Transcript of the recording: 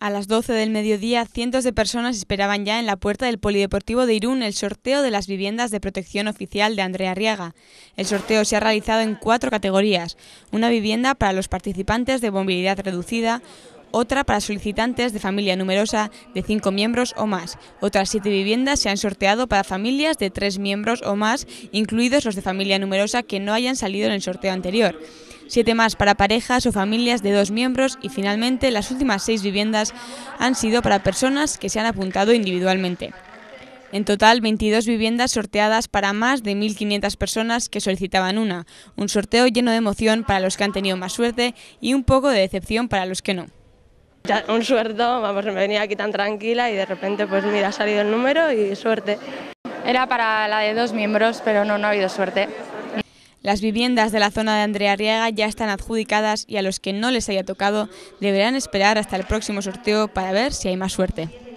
A las 12 del mediodía, cientos de personas esperaban ya en la puerta del Polideportivo de Irún el sorteo de las viviendas de protección oficial de Andrea Arriaga. El sorteo se ha realizado en cuatro categorías. Una vivienda para los participantes de movilidad reducida, otra para solicitantes de familia numerosa de cinco miembros o más. Otras siete viviendas se han sorteado para familias de tres miembros o más, incluidos los de familia numerosa que no hayan salido en el sorteo anterior siete más para parejas o familias de dos miembros y finalmente las últimas seis viviendas han sido para personas que se han apuntado individualmente. En total, 22 viviendas sorteadas para más de 1.500 personas que solicitaban una. Un sorteo lleno de emoción para los que han tenido más suerte y un poco de decepción para los que no. Un suerto, vamos, me venía aquí tan tranquila y de repente, pues mira, ha salido el número y suerte. Era para la de dos miembros, pero no, no ha habido suerte. Las viviendas de la zona de Andrea Riega ya están adjudicadas y a los que no les haya tocado deberán esperar hasta el próximo sorteo para ver si hay más suerte.